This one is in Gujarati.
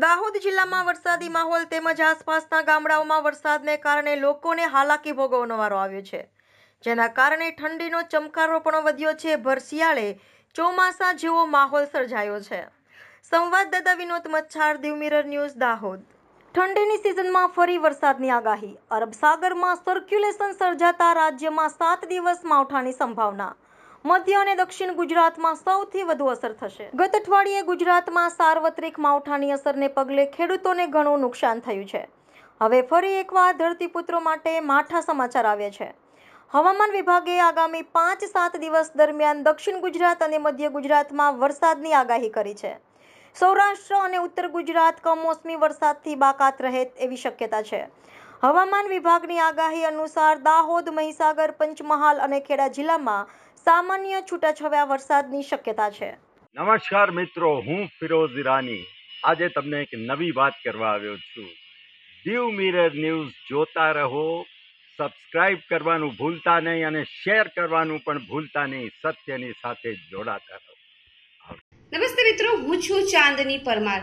દાહોદ જિલ્લામાં વરસાદી માહોલ તેમજ આસપાસના ગામડાઓમાં વરસાદને કારણે લોકોને હાલાકી ભોગવવાનો વારો આવ્યો છે જેના કારણે ઠંડીનો ચમકારો પણ વધ્યો છે ભરસિયાળે ચોમાસા જેવો માહોલ સર્જાયો છે સંવાદદાતા વિનોદ મચ્છાર દીવ મિરર ન્યૂઝ દાહોદ ઠંડીની સિઝનમાં ફરી વરસાદની આગાહી અરબસાગરમાં સર્ક્યુલેશન સર્જાતા રાજ્યમાં સાત દિવસ માવઠાની સંભાવના મધ્ય અને દક્ષિણ ગુજરાતમાં સૌથી વધુ અસર થશે ગત અઠવાડિયે ગુજરાતમાં સાર્વત્રિક માવઠાની અસરને પગલે ખેડૂતોને ઘણું નુકસાન થયું છે હવે ફરી એકવાર ધરતીપુત્રો માટે માઠા સમાચાર આવ્યા છે હવામાન વિભાગે આગામી પાંચ સાત દિવસ દરમિયાન દક્ષિણ ગુજરાત અને મધ્ય ગુજરાતમાં વરસાદની આગાહી કરી છે સૌરાષ્ટ્ર અને ઉત્તર ગુજરાત કમોસમી વરસાદથી બાકાત રહે એવી શક્યતા છે હવામાન વિભાગની આગાહી અનુસાર દાહોદ મહીસાગર પંચમહાલ અને ખેડા જિલ્લામાં સામાન્ય છૂટાછવાયા વરસાદની શક્યતા છે નમસ્કાર મિત્રો હું ફિરોઝ ઈરાની આજે તમને એક નવી વાત કરવા આવ્યો છું દીવ મિરર ન્યૂઝ જોતા રહો સબસ્ક્રાઇબ કરવાનું ભૂલતા નહીં અને શેર કરવાનું પણ ભૂલતા નહીં સત્યની સાથે જોડાતા રહો નમસ્તે મિત્રો હું છું ચાંદની પરમાર